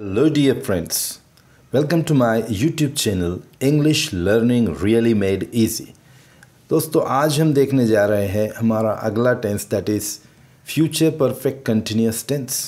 Hello dear friends, welcome to my YouTube channel English Learning Really Made Easy. दोस्तों आज हम देखने जा रहे हैं हमारा अगला tense that is future perfect continuous tense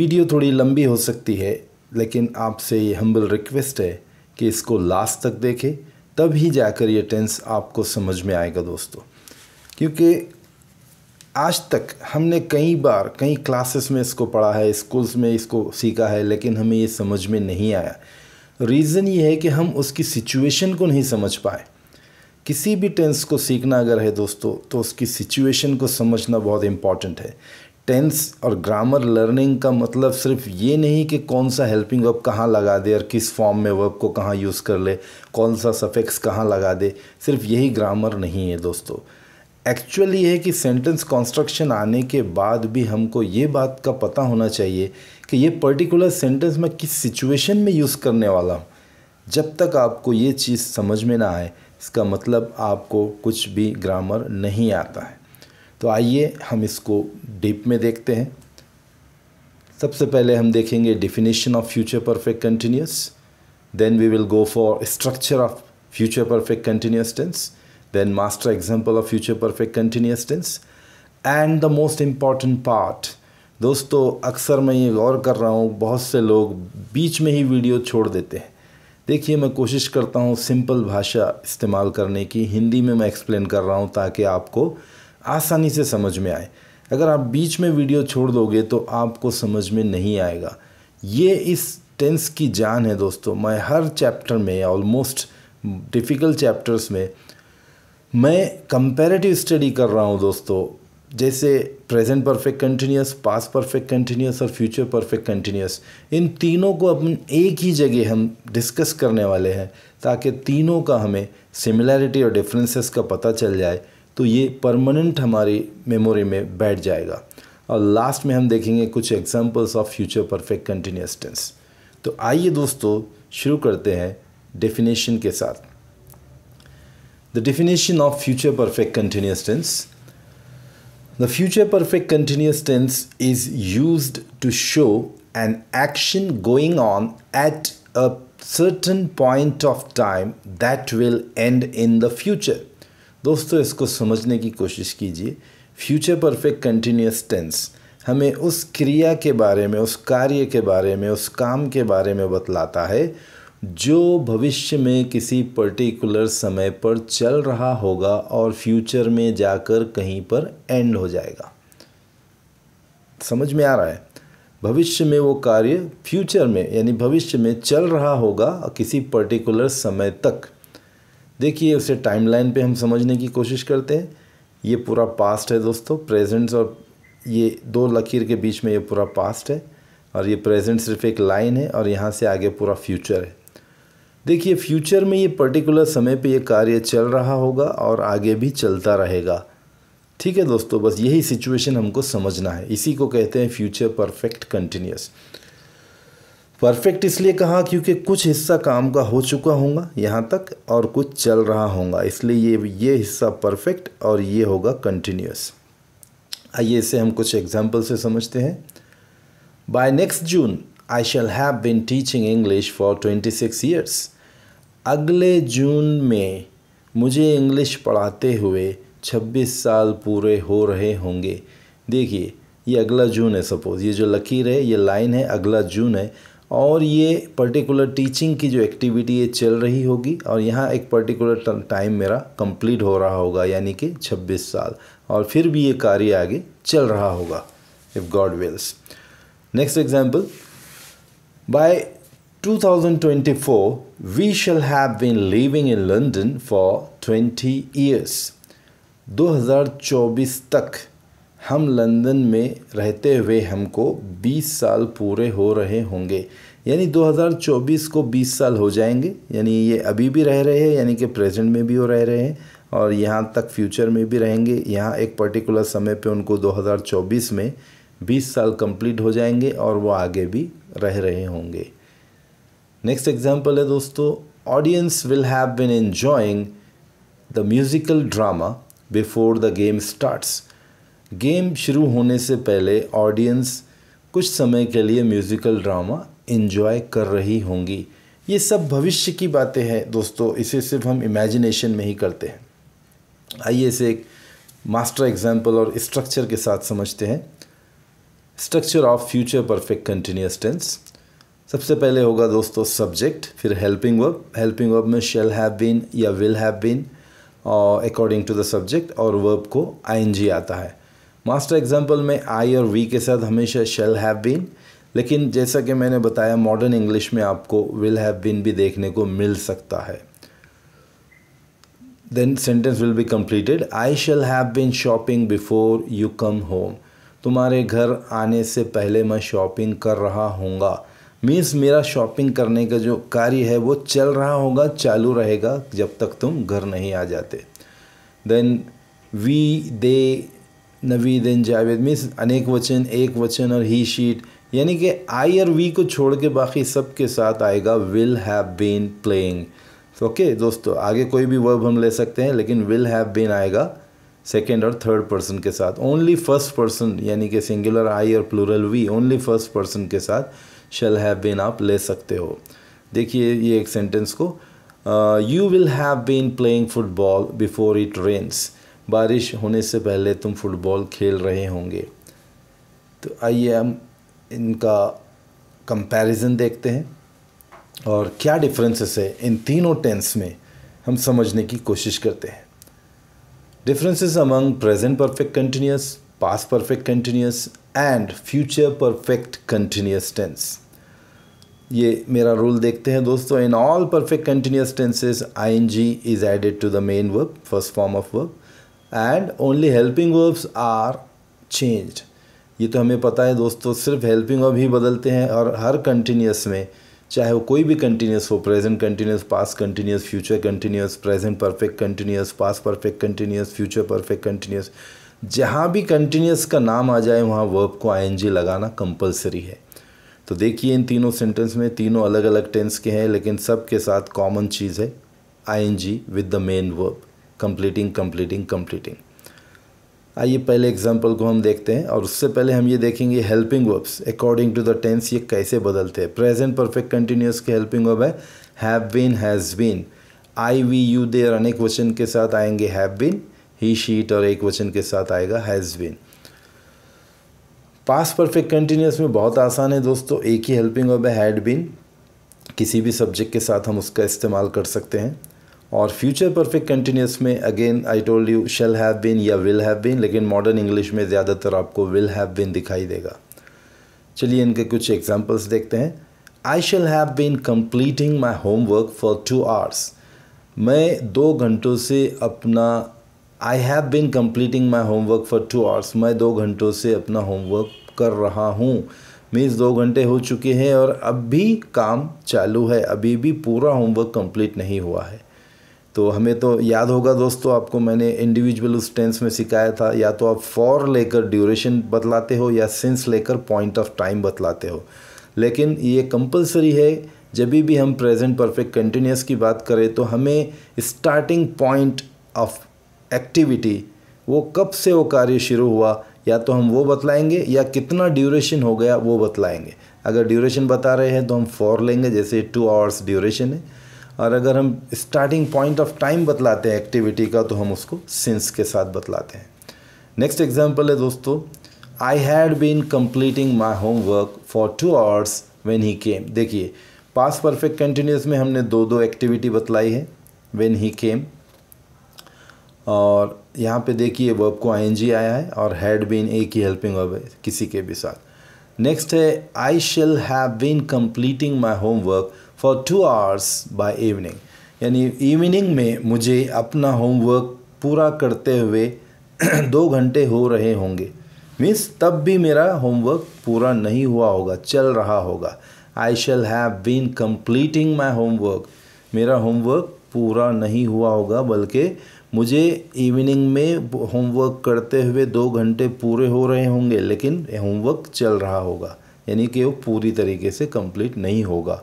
video थोड़ी लंबी हो सकती है लेकिन आपसे ये हम्बल रिक्वेस्ट है कि इसको लास्ट तक देखें तब ही जाकर ये टेंस आपको समझ में आएगा दोस्तों क्योंकि आज तक हमने कई बार कई क्लासेस में इसको पढ़ा है स्कूल्स में इसको सीखा है लेकिन हमें ये समझ में नहीं आया रीज़न ये है कि हम उसकी सिचुएशन को नहीं समझ पाए किसी भी टेंस को सीखना अगर है दोस्तों तो उसकी सिचुएशन को समझना बहुत इम्पॉर्टेंट है टेंस और ग्रामर लर्निंग का मतलब सिर्फ ये नहीं कि कौन सा हेल्पिंग वर्ब कहाँ लगा दे और किस फॉर्म में वर्ब को कहाँ यूज़ कर ले कौन सा सफेक्स कहाँ लगा दे सिर्फ यही ग्रामर नहीं है दोस्तों एक्चुअल ये है कि सेंटेंस कंस्ट्रक्शन आने के बाद भी हमको ये बात का पता होना चाहिए कि ये पर्टिकुलर सेंटेंस मैं किस सिचुएशन में यूज़ करने वाला हूँ जब तक आपको ये चीज़ समझ में ना आए इसका मतलब आपको कुछ भी ग्रामर नहीं आता है तो आइए हम इसको डीप में देखते हैं सबसे पहले हम देखेंगे definition of future perfect continuous then we will go for structure of future perfect continuous tense then master example of future perfect continuous tense and the most important part दोस्तों अक्सर मैं ये गौर कर रहा हूँ बहुत से लोग बीच में ही वीडियो छोड़ देते हैं देखिए मैं कोशिश करता हूँ सिंपल भाषा इस्तेमाल करने की हिंदी में मैं एक्सप्लेन कर रहा हूँ ताकि आपको आसानी से समझ में आए अगर आप बीच में वीडियो छोड़ दोगे तो आपको समझ में नहीं आएगा ये इस टेंस की जान है दोस्तों मैं हर चैप्टर में ऑलमोस्ट डिफ़िकल्ट चैप्टर्स में मैं कंपैरेटिव स्टडी कर रहा हूँ दोस्तों जैसे present perfect continuous past perfect continuous और फ्यूचर परफेक्ट कंटिन्यूस इन तीनों को अपन एक ही जगह हम डिस्कस करने वाले हैं ताकि तीनों का हमें सिमिलैरिटी और डिफरेंसेस का पता चल जाए तो ये परमानेंट हमारी मेमोरी में बैठ जाएगा और लास्ट में हम देखेंगे कुछ examples of future perfect continuous tense तो आइए दोस्तों शुरू करते हैं डेफिनेशन के साथ The definition of future perfect continuous tense. The future perfect continuous tense is used to show an action going on at a certain point of time that will end in the future. दोस्तों इसको समझने की कोशिश कीजिए Future perfect continuous tense हमें उस क्रिया के बारे में उस कार्य के बारे में उस काम के बारे में बतलाता है जो भविष्य में किसी पर्टिकुलर समय पर चल रहा होगा और फ्यूचर में जाकर कहीं पर एंड हो जाएगा समझ में आ रहा है भविष्य में वो कार्य फ्यूचर में यानी भविष्य में चल रहा होगा किसी पर्टिकुलर समय तक देखिए उसे टाइमलाइन पे हम समझने की कोशिश करते हैं ये पूरा पास्ट है दोस्तों प्रेजेंट्स और ये दो लकीर के बीच में ये पूरा पास्ट है और ये प्रेजेंट सिर्फ एक लाइन है और यहाँ से आगे पूरा फ्यूचर है देखिए फ्यूचर में ये पर्टिकुलर समय पे ये कार्य चल रहा होगा और आगे भी चलता रहेगा ठीक है दोस्तों बस यही सिचुएशन हमको समझना है इसी को कहते हैं फ्यूचर परफेक्ट कंटिन्यूस परफेक्ट इसलिए कहा क्योंकि कुछ हिस्सा काम का हो चुका होगा यहाँ तक और कुछ चल रहा होगा इसलिए ये ये हिस्सा परफेक्ट और ये होगा कंटिन्यूस आइए इसे हम कुछ एग्जाम्पल से समझते हैं by next June I shall have been teaching English for twenty six years अगले जून में मुझे इंग्लिश पढ़ाते हुए 26 साल पूरे हो रहे होंगे देखिए ये अगला जून है सपोज़ ये जो लकीर है ये लाइन है अगला जून है और ये पर्टिकुलर टीचिंग की जो एक्टिविटी ये चल रही होगी और यहाँ एक पर्टिकुलर टाइम मेरा कंप्लीट हो रहा होगा यानी कि 26 साल और फिर भी ये कार्य आगे चल रहा होगा if God wills next example by 2024, we shall have been living in London for 20 years. 2024 तक हम लंदन में रहते हुए हमको 20 साल पूरे हो रहे होंगे यानी 2024 को 20 साल हो जाएंगे यानी ये अभी भी रह रहे हैं यानी कि प्रेजेंट में भी हो रह रहे हैं और यहाँ तक फ्यूचर में भी रहेंगे यहाँ एक पर्टिकुलर समय पे उनको 2024 में 20 साल कंप्लीट हो जाएंगे और वो आगे भी रह रहे होंगे नेक्स्ट एग्जाम्पल है दोस्तों audience will have been enjoying the musical drama before the game starts game शुरू होने से पहले ऑडियंस कुछ समय के लिए म्यूज़िकल ड्रामा इन्जॉय कर रही होंगी ये सब भविष्य की बातें हैं दोस्तों इसे सिर्फ हम इमेजिनेशन में ही करते हैं आइए इसे एक मास्टर एग्जाम्पल और स्ट्रक्चर के साथ समझते हैं structure of future perfect continuous tense सबसे पहले होगा दोस्तों सब्जेक्ट फिर हेल्पिंग वर्ब हेल्पिंग वर्ब में शेल हैव बीन या will have been according to the subject और वर्ब को आईएनजी आता है मास्टर एग्जाम्पल में आई और वी के साथ हमेशा शेल हैव बीन लेकिन जैसा कि मैंने बताया मॉडर्न इंग्लिश में आपको विल हैव बीन भी देखने को मिल सकता है then sentence will be completed I shall have been shopping before you come home तुम्हारे घर आने से पहले मैं शॉपिंग कर रहा हूँगा मीन्स मेरा शॉपिंग करने का जो कार्य है वो चल रहा होगा चालू रहेगा जब तक तुम घर नहीं आ जाते देन वी दे नवी देन जावेद मीन्स अनेक वचन एक वचन और ही शीट यानी कि आई और वी को छोड़ के बाकी सब के साथ आएगा will have been playing okay दोस्तों आगे कोई भी वर्ब हम ले सकते हैं लेकिन विल हैव बीन आएगा सेकेंड और थर्ड पर्सन के साथ ओनली फर्स्ट पर्सन यानी कि सिंगुलर आई और plural we only first person के साथ शेल हैव बीन आप ले सकते हो देखिए ये एक सेंटेंस को you will have been playing football before it rains बारिश होने से पहले तुम फुटबॉल खेल रहे होंगे तो आइए हम इनका कंपैरिजन देखते हैं और क्या डिफरेंसेस है इन तीनों टेंस में हम समझने की कोशिश करते हैं differences among present perfect continuous past perfect continuous and future perfect continuous tense ये मेरा रूल देखते हैं दोस्तों in all perfect continuous tenses I N G is added to the main verb first form of verb and only helping verbs are changed ये तो हमें पता है दोस्तों सिर्फ हेल्पिंग वर्ब ही बदलते हैं और हर कंटिन्यूस में चाहे वो कोई भी कंटिन्यूस हो present continuous past continuous future continuous present perfect continuous past perfect continuous future perfect continuous जहाँ भी कंटिन्यूस का नाम आ जाए वहाँ वर्ब को आईएनजी लगाना कंपलसरी है तो देखिए इन तीनों सेंटेंस में तीनों अलग अलग टेंस के हैं लेकिन सब के साथ कॉमन चीज़ है ING with the main verb completing completing completing आइए पहले एग्जाम्पल को हम देखते हैं और उससे पहले हम ये देखेंगे helping verbs according to the tense ये कैसे बदलते हैं प्रेजेंट परफेक्ट कंटिन्यूस के हेल्पिंग वर्ब है have been has been I we you they अनेक क्वेश्चन के साथ आएंगे हैव बीन ही शीट और एक वचन के साथ आएगा has been past perfect continuous में बहुत आसान है दोस्तों एक ही हेल्पिंग ऑब हैड बिन किसी भी सब्जेक्ट के साथ हम उसका इस्तेमाल कर सकते हैं और फ्यूचर परफेक्ट कंटिन्यूस में again I told you shall have been या विल हैव बिन लेकिन मॉडर्न इंग्लिश में ज़्यादातर आपको विल हैव बिन दिखाई देगा चलिए इनके कुछ एग्जाम्पल्स देखते हैं I shall have been completing my homework for two hours मैं दो घंटों से अपना I have been completing my homework for two hours मैं दो घंटों से अपना होमवर्क कर रहा हूँ मीन्स दो घंटे हो चुके हैं और अब भी काम चालू है अभी भी पूरा होमवर्क कंप्लीट नहीं हुआ है तो हमें तो याद होगा दोस्तों आपको मैंने इंडिविजुअल उस टेंस में सिखाया था या तो आप फॉर लेकर ड्यूरेशन बतलाते हो या सिंस लेकर पॉइंट ऑफ टाइम बतलाते हो लेकिन ये कंपलसरी है जब भी हम प्रेजेंट परफेक्ट कंटिन्यूस की बात करें तो हमें स्टार्टिंग पॉइंट ऑफ एक्टिविटी वो कब से वो कार्य शुरू हुआ या तो हम वो बतलाएंगे या कितना ड्यूरेशन हो गया वो बतलाएंगे अगर ड्यूरेशन बता रहे हैं तो हम फॉर लेंगे जैसे टू आवर्स ड्यूरेशन है और अगर हम स्टार्टिंग पॉइंट ऑफ टाइम बतलाते हैं एक्टिविटी का तो हम उसको सिंस के साथ बतलाते हैं नेक्स्ट एग्जाम्पल है दोस्तों I had been completing my homework for two hours when he came देखिए पास परफेक्ट कंटिन्यूस में हमने दो दो एक्टिविटी बतलाई है वेन ही केम और यहाँ पे देखिए वर्ब को आई आया है और हैड बीन एक ही हेल्पिंग वर्ब है किसी के भी साथ नेक्स्ट है I shall have been completing my homework for two hours by evening यानी इवनिंग में मुझे अपना होमवर्क पूरा करते हुए दो घंटे हो रहे होंगे मीन्स तब भी मेरा होमवर्क पूरा नहीं हुआ होगा चल रहा होगा I shall have been completing my homework मेरा होमवर्क पूरा नहीं हुआ होगा बल्कि मुझे इवनिंग में होमवर्क करते हुए दो घंटे पूरे हो रहे होंगे लेकिन होमवर्क चल रहा होगा यानी कि वो पूरी तरीके से कंप्लीट नहीं होगा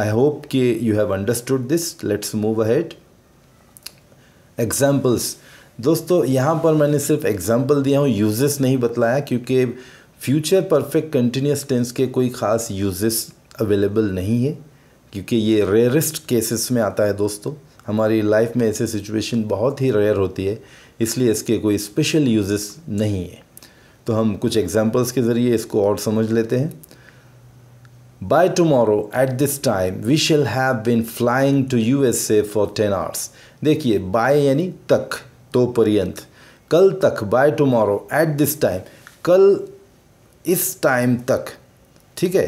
आई होप कि you have understood this let's move ahead examples दोस्तों यहाँ पर मैंने सिर्फ एग्जाम्पल दिया हूँ यूजेस नहीं बतलाया क्योंकि फ्यूचर परफेक्ट कंटिन्यूस टेंस के कोई ख़ास यूजेस अवेलेबल नहीं है क्योंकि ये रेयरेस्ट केसेस में आता है दोस्तों हमारी लाइफ में ऐसे सिचुएशन बहुत ही रेयर होती है इसलिए इसके कोई स्पेशल यूजेस नहीं है तो हम कुछ एग्जाम्पल्स के ज़रिए इसको और समझ लेते हैं at this time we shall have been flying to U S A for ten hours देखिए बाय यानी तक तो पर्यंत कल तक by tomorrow at this time कल इस टाइम तक ठीक है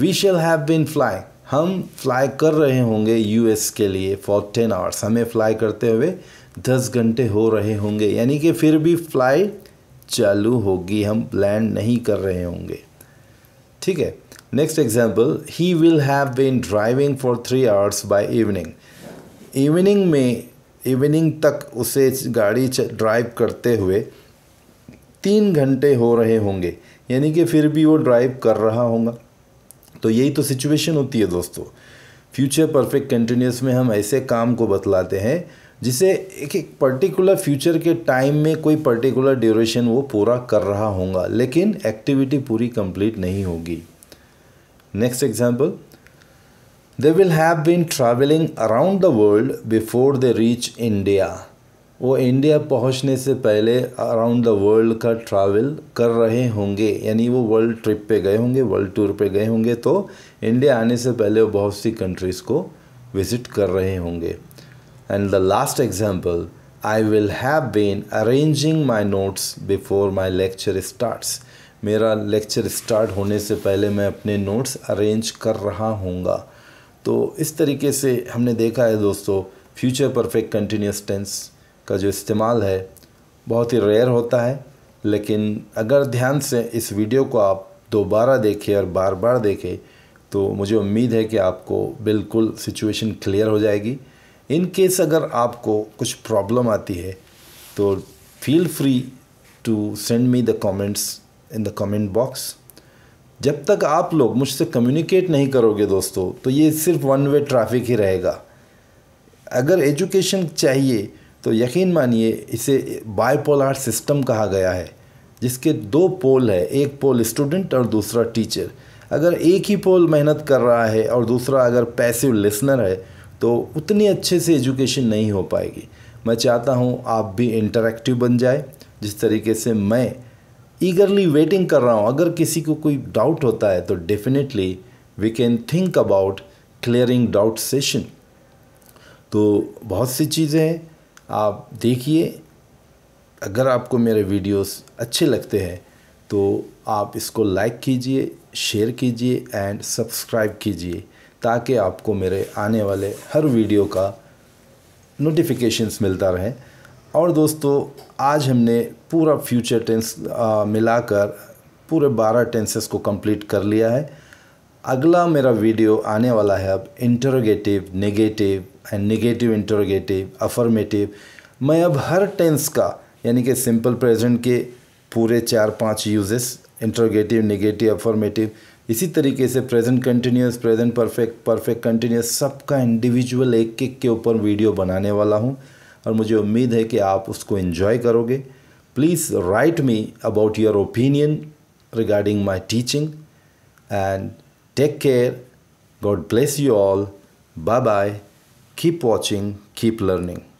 we shall have been flying हम फ्लाई कर रहे होंगे यूएस के लिए फॉर टेन आवर्स हमें फ्लाई करते हुए दस घंटे हो रहे होंगे यानी कि फिर भी फ्लाई चालू होगी हम लैंड नहीं कर रहे होंगे ठीक है next example he will have been driving for three hours by evening evening में इवनिंग तक उसे गाड़ी ड्राइव करते हुए तीन घंटे हो रहे होंगे यानी कि फिर भी वो ड्राइव कर रहा होगा तो यही तो सिचुएशन होती है दोस्तों फ्यूचर परफेक्ट कंटिन्यूस में हम ऐसे काम को बतलाते हैं जिसे एक एक पर्टिकुलर फ्यूचर के टाइम में कोई पर्टिकुलर ड्यूरेशन वो पूरा कर रहा होगा लेकिन एक्टिविटी पूरी कंप्लीट नहीं होगी next example they will have been travelling around the world before they reach India वो इंडिया पहुंचने से पहले अराउंड द वर्ल्ड का ट्रैवल कर रहे होंगे यानी वो वर्ल्ड ट्रिप पे गए होंगे वर्ल्ड टूर पे गए होंगे तो इंडिया आने से पहले वो बहुत सी कंट्रीज़ को विज़िट कर रहे होंगे and the last example I will have been arranging my notes before my lecture starts मेरा लेक्चर स्टार्ट होने से पहले मैं अपने नोट्स अरेंज कर रहा हूँगा तो इस तरीके से हमने देखा है दोस्तों फ्यूचर परफेक्ट कंटिन्यूस टेंस का जो इस्तेमाल है बहुत ही रेयर होता है लेकिन अगर ध्यान से इस वीडियो को आप दोबारा देखें और बार बार देखें तो मुझे उम्मीद है कि आपको बिल्कुल सिचुएशन क्लियर हो जाएगी इन केस अगर आपको कुछ प्रॉब्लम आती है तो feel free to send me the comments in the comment box जब तक आप लोग मुझसे कम्युनिकेट नहीं करोगे दोस्तों तो ये सिर्फ वन वे ट्रैफिक ही रहेगा अगर एजुकेशन चाहिए तो यकीन मानिए इसे बायपोलर सिस्टम कहा गया है जिसके दो पोल है एक पोल स्टूडेंट और दूसरा टीचर अगर एक ही पोल मेहनत कर रहा है और दूसरा अगर पैसिव लिसनर है तो उतनी अच्छे से एजुकेशन नहीं हो पाएगी मैं चाहता हूँ आप भी इंटरेक्टिव बन जाए जिस तरीके से मैं ईगरली वेटिंग कर रहा हूँ अगर किसी को कोई डाउट होता है तो definitely we can think about clearing doubt session तो बहुत सी चीज़ें हैं आप देखिए अगर आपको मेरे वीडियोस अच्छे लगते हैं तो आप इसको लाइक कीजिए शेयर कीजिए एंड सब्सक्राइब कीजिए ताकि आपको मेरे आने वाले हर वीडियो का नोटिफिकेशंस मिलता रहे और दोस्तों आज हमने पूरा फ्यूचर टेंस मिलाकर पूरे बारह टेंसेस को कंप्लीट कर लिया है अगला मेरा वीडियो आने वाला है अब interrogative negative and negative interrogative affirmative मैं अब हर टेंस का यानी कि सिंपल प्रेजेंट के पूरे चार पांच यूजेस इंटरोगेटिव नेगेटिव अफर्मेटिव इसी तरीके से present continuous present perfect perfect continuous सबका इंडिविजुअल एक एक के ऊपर वीडियो बनाने वाला हूँ और मुझे उम्मीद है कि आप उसको इन्जॉय करोगे please write me about your opinion regarding my teaching and take care God bless you all bye bye Keep watching, keep learning.